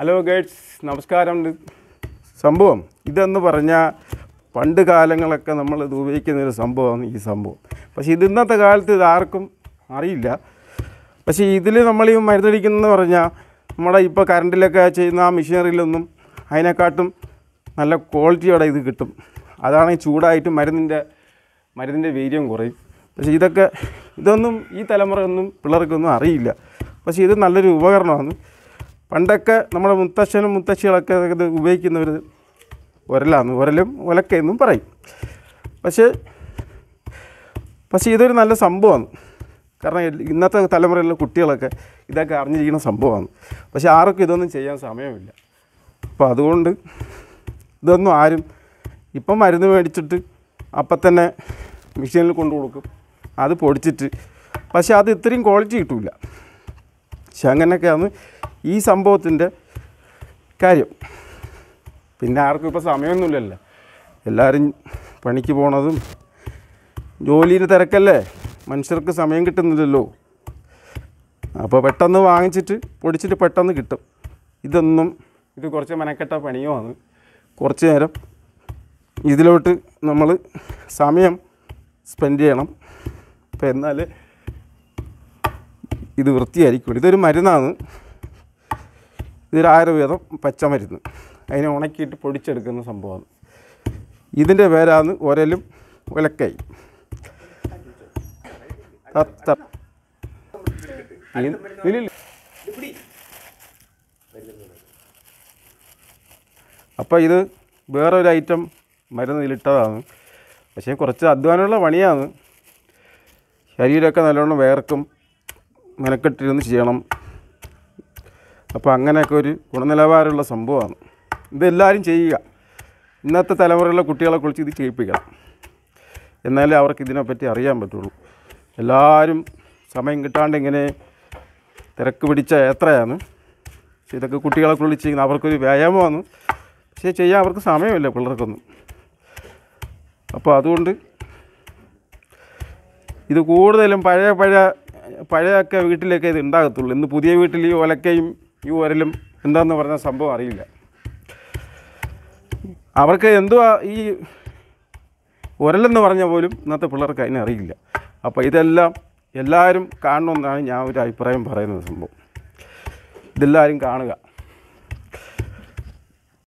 hello guides നമസ്കാരം സംഭവം ഇതെന്ന് പറഞ്ഞാൽ പണ്ട് കാലങ്ങളൊക്കെ നമ്മൾ ഇത് ഉപയോഗിക്കുന്നൊരു സംഭവമാണ് ഈ സംഭവം പക്ഷേ ഇത് ഇന്നത്തെ കാലത്ത് ഇത് ആർക്കും അറിയില്ല പക്ഷേ ഇതിൽ നമ്മൾ ഈ മരുന്നടിക്കുന്നതെന്ന് പറഞ്ഞാൽ നമ്മുടെ ഇപ്പോൾ കറണ്ടിലൊക്കെ ചെയ്യുന്ന ആ മെഷീനറിയിലൊന്നും അതിനെക്കാട്ടും നല്ല ക്വാളിറ്റിയോടെ ഇത് കിട്ടും അതാണെങ്കിൽ ചൂടായിട്ട് മരുന്നിൻ്റെ മരുന്നിൻ്റെ വീര്യം കുറയും പക്ഷേ ഇതൊക്കെ ഇതൊന്നും ഈ തലമുറയൊന്നും പിള്ളേർക്കൊന്നും അറിയില്ല പക്ഷേ ഇത് നല്ലൊരു ഉപകരണമാണ് പണ്ടൊക്കെ നമ്മുടെ മുത്തശ്ശനും മുത്തശ്ശികളൊക്കെ ഇത് ഉപയോഗിക്കുന്നവർ ഉരലാന്ന് ഉരലും ഉലക്കെന്നും പറയും പക്ഷേ പക്ഷേ ഇതൊരു നല്ല സംഭവമാണ് കാരണം ഇന്നത്തെ തലമുറയിലുള്ള കുട്ടികളൊക്കെ ഇതൊക്കെ അറിഞ്ഞിരിക്കുന്ന സംഭവമാണ് പക്ഷേ ആർക്കും ഇതൊന്നും ചെയ്യാൻ സമയമില്ല അപ്പോൾ അതുകൊണ്ട് ഇതൊന്നും ആരും ഇപ്പം മരുന്ന് മേടിച്ചിട്ട് അപ്പം തന്നെ മെഷീനിൽ കൊണ്ടു കൊടുക്കും അത് പൊടിച്ചിട്ട് പക്ഷേ അത് ഇത്രയും ക്വാളിറ്റി കിട്ടില്ല പക്ഷെ അങ്ങനെയൊക്കെയാണ് ഈ സംഭവത്തിൻ്റെ കാര്യം പിന്നെ ആർക്കും ഇപ്പോൾ സമയമൊന്നുമില്ലല്ലോ എല്ലാവരും പണിക്ക് പോണതും ജോലിയിൽ തിരക്കല്ലേ മനുഷ്യർക്ക് സമയം കിട്ടുന്നില്ലല്ലോ അപ്പോൾ പെട്ടെന്ന് വാങ്ങിച്ചിട്ട് പൊടിച്ചിട്ട് പെട്ടെന്ന് കിട്ടും ഇതൊന്നും ഇത് കുറച്ച് മെനക്കെട്ട ആണ് കുറച്ച് നേരം ഇതിലോട്ട് നമ്മൾ സമയം സ്പെൻഡ് ചെയ്യണം അപ്പോൾ എന്നാൽ ഇത് വൃത്തിയായിരിക്കും ഇതൊരു മരുന്നാണ് ഇതൊരു ആയുർവേദം പച്ചമരുന്ന് അതിനെ ഉണക്കിയിട്ട് പൊടിച്ചെടുക്കുന്ന സംഭവമാണ് ഇതിൻ്റെ പേരാണ് ഒരലും ഒലക്കൈ തത്ത അപ്പോൾ ഇത് ഒരു ഐറ്റം മരുന്ന് ഇതിലിട്ടതാണ് പക്ഷേ കുറച്ച് അധ്വാനമുള്ള പണിയാണ് ശരീരമൊക്കെ നല്ലോണം വേർക്കും മെനക്കെട്ടിരുന്ന് ചെയ്യണം അപ്പോൾ അങ്ങനെയൊക്കെ ഒരു ഗുണനിലവാരമുള്ള സംഭവമാണ് ഇതെല്ലാവരും ചെയ്യുക ഇന്നത്തെ തലമുറയിലെ കുട്ടികളെ കുറിച്ച് ഇത് ചെയ്യിപ്പിക്കണം എന്നാലേ അവർക്ക് ഇതിനെപ്പറ്റി അറിയാൻ പറ്റുള്ളൂ എല്ലാവരും സമയം കിട്ടാണ്ട് ഇങ്ങനെ തിരക്ക് പിടിച്ച എത്രയാണ് പക്ഷെ ഇതൊക്കെ കുട്ടികളെ കുറിച്ച് ചെയ്യുന്ന അവർക്കൊരു വ്യായാമമാണ് പക്ഷേ ചെയ്യാൻ അവർക്ക് സമയമില്ല പിള്ളേർക്കൊന്നും അപ്പോൾ അതുകൊണ്ട് ഇത് കൂടുതലും പഴയ പഴയ പഴയൊക്കെ വീട്ടിലൊക്കെ ഇത് ഉണ്ടാകത്തുള്ളൂ ഇന്ന് പുതിയ വീട്ടിൽ ഈ ഒലക്കയും ഈ ഉരലും എന്താന്ന് പറഞ്ഞ സംഭവം അറിയില്ല അവർക്ക് എന്തുവാ ഈ ഉരലെന്ന് പറഞ്ഞാൽ പോലും ഇന്നത്തെ പിള്ളേർക്ക് അതിനെ അറിയില്ല അപ്പോൾ ഇതെല്ലാം എല്ലാവരും കാണണമെന്നാണ് ഞാൻ ഒരു അഭിപ്രായം പറയുന്നത് സംഭവം ഇതെല്ലാവരും കാണുക